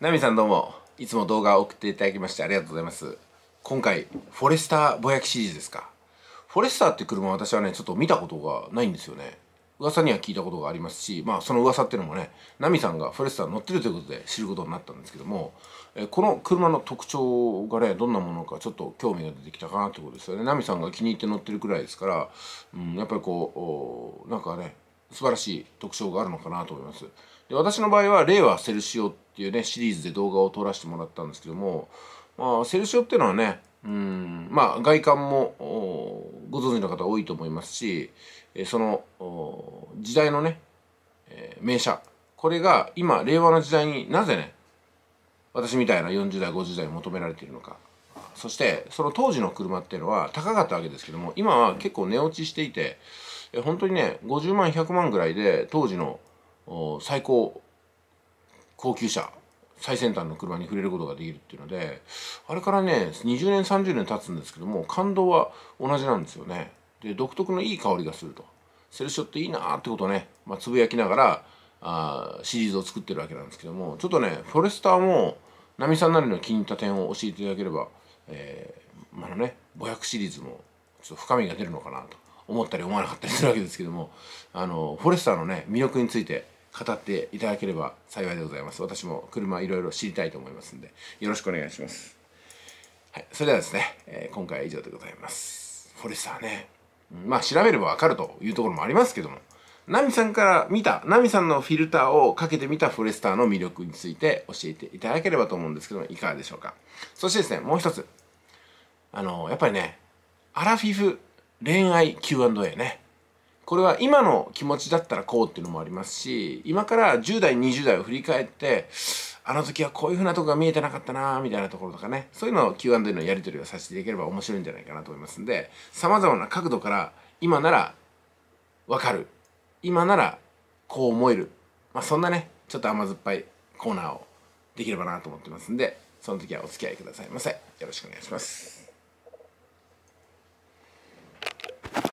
ナミさんどうもいつも動画を送っていただきましてありがとうございます今回フォレスターぼやきシリーズですかフォレスターって車私はねちょっと見たことがないんですよね噂には聞いたことがありますしまあその噂っていうのもねナミさんがフォレスター乗ってるということで知ることになったんですけどもえこの車の特徴がねどんなものかちょっと興味が出てきたかなってことですよねナミさんが気に入って乗ってるくらいですから、うん、やっぱりこうなんかね素晴らしい特徴があるのかなと思います。で私の場合は「令和セルシオ」っていうねシリーズで動画を撮らせてもらったんですけども、まあ、セルシオっていうのはねうんまあ外観もご存知の方多いと思いますしその時代のね、え名車これが今令和の時代になぜね私みたいな40代50代に求められているのかそしてその当時の車っていうのは高かったわけですけども今は結構値落ちしていてえ本当にね50万100万ぐらいで当時の最高高級車最先端の車に触れることができるっていうのであれからね20年30年経つんですけども感動は同じなんですよねで独特のいい香りがするとセルショっていいなってことをね、まあ、つぶやきながらあシリーズを作ってるわけなんですけどもちょっとねフォレスターもミさんなりの気に入った点を教えていただければ、えー、まあのね、500シリーズもちょっと深みが出るのかなと思ったり思わなかったりするわけですけどもあのフォレスターのね魅力について語っていただければ幸いでございます私も車いろいろ知りたいと思いますんでよろしくお願いします、はい、それではですね、えー、今回は以上でございますフォレスターねまあ調べればわかるというところもありますけどもナミさんから見た、ナミさんのフィルターをかけてみたフォレスターの魅力について教えていただければと思うんですけども、いかがでしょうか。そしてですね、もう一つ。あの、やっぱりね、アラフィフ恋愛 Q&A ね。これは今の気持ちだったらこうっていうのもありますし、今から10代、20代を振り返って、あの時はこういう風なとこが見えてなかったなみたいなところとかね、そういうのを Q&A のやり取りをさせていければ面白いんじゃないかなと思いますんで、様々な角度から今ならわかる。今ならこう思える。まあ、そんなね、ちょっと甘酸っぱいコーナーをできればなと思ってますんで、その時はお付き合いくださいませ。よろしくお願いします。